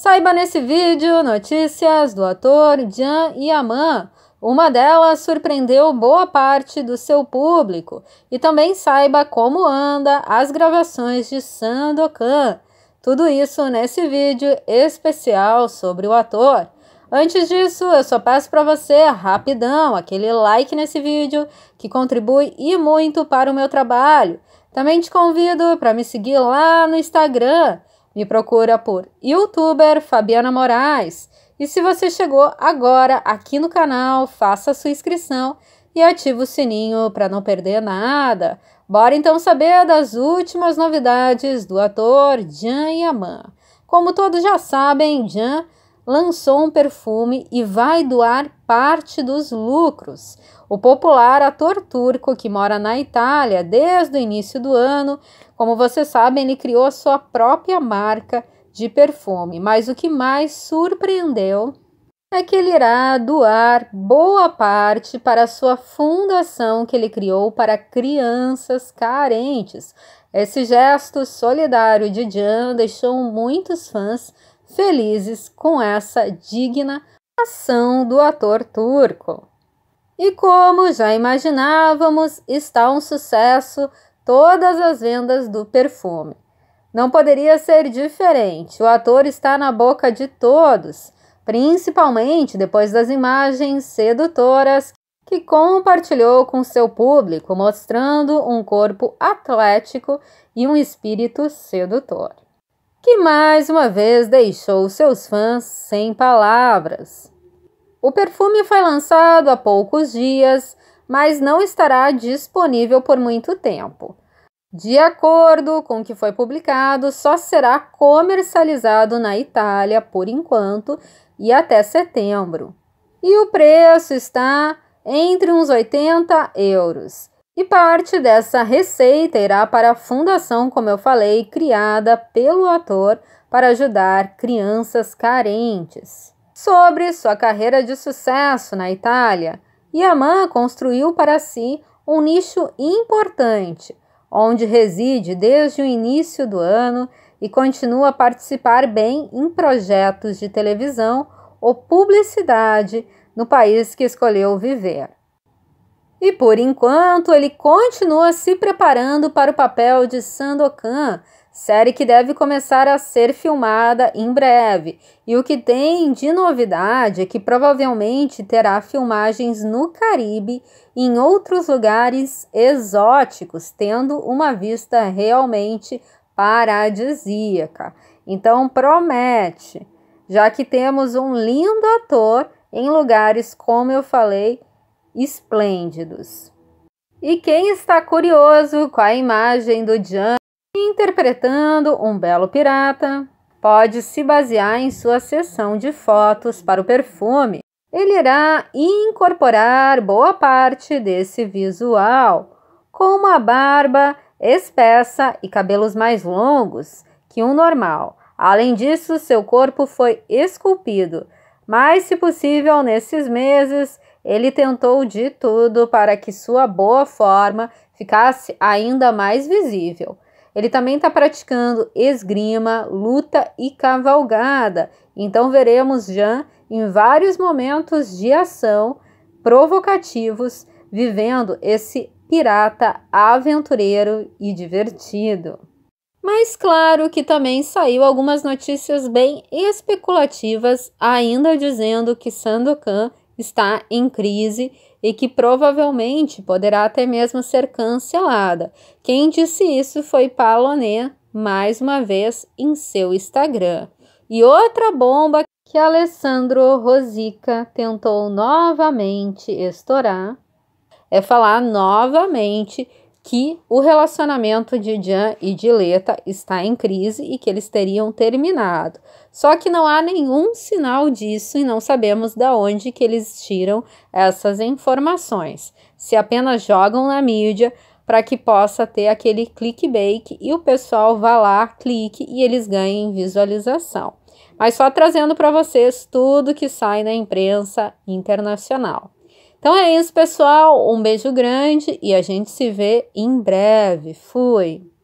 Saiba nesse vídeo notícias do ator Jan Yaman. Uma delas surpreendeu boa parte do seu público. E também saiba como anda as gravações de Sandokan. Tudo isso nesse vídeo especial sobre o ator. Antes disso, eu só peço para você, rapidão, aquele like nesse vídeo que contribui e muito para o meu trabalho. Também te convido para me seguir lá no Instagram me procura por youtuber Fabiana Moraes. E se você chegou agora aqui no canal, faça a sua inscrição e ative o sininho para não perder nada. Bora então saber das últimas novidades do ator Jan Yaman. Como todos já sabem, Jan lançou um perfume e vai doar parte dos lucros. O popular ator turco que mora na Itália desde o início do ano, como vocês sabem, ele criou a sua própria marca de perfume. Mas o que mais surpreendeu é que ele irá doar boa parte para a sua fundação que ele criou para crianças carentes. Esse gesto solidário de Jan deixou muitos fãs felizes com essa digna ação do ator turco. E como já imaginávamos, está um sucesso todas as vendas do perfume. Não poderia ser diferente, o ator está na boca de todos principalmente depois das imagens sedutoras que compartilhou com seu público, mostrando um corpo atlético e um espírito sedutor, que mais uma vez deixou seus fãs sem palavras. O perfume foi lançado há poucos dias, mas não estará disponível por muito tempo. De acordo com o que foi publicado, só será comercializado na Itália por enquanto e até setembro. E o preço está entre uns 80 euros. E parte dessa receita irá para a fundação, como eu falei, criada pelo ator para ajudar crianças carentes. Sobre sua carreira de sucesso na Itália, Yaman construiu para si um nicho importante onde reside desde o início do ano e continua a participar bem em projetos de televisão ou publicidade no país que escolheu viver. E por enquanto, ele continua se preparando para o papel de Sandokan série que deve começar a ser filmada em breve. E o que tem de novidade é que provavelmente terá filmagens no Caribe e em outros lugares exóticos, tendo uma vista realmente paradisíaca. Então promete, já que temos um lindo ator em lugares, como eu falei, esplêndidos. E quem está curioso com a imagem do Jan interpretando um belo pirata, pode se basear em sua sessão de fotos para o perfume. Ele irá incorporar boa parte desse visual, com uma barba espessa e cabelos mais longos que um normal. Além disso, seu corpo foi esculpido, mas, se possível, nesses meses ele tentou de tudo para que sua boa forma ficasse ainda mais visível. Ele também está praticando esgrima, luta e cavalgada. Então veremos Jean em vários momentos de ação provocativos, vivendo esse pirata aventureiro e divertido. Mas claro que também saiu algumas notícias bem especulativas, ainda dizendo que Sandokan está em crise e que provavelmente poderá até mesmo ser cancelada. Quem disse isso foi Paloné, mais uma vez, em seu Instagram. E outra bomba que Alessandro Rosica tentou novamente estourar é falar novamente que o relacionamento de Jan e de Leta está em crise e que eles teriam terminado. Só que não há nenhum sinal disso e não sabemos de onde que eles tiram essas informações. Se apenas jogam na mídia para que possa ter aquele clickbait e o pessoal vá lá, clique e eles ganhem visualização. Mas só trazendo para vocês tudo que sai na imprensa internacional. Então é isso, pessoal. Um beijo grande e a gente se vê em breve. Fui!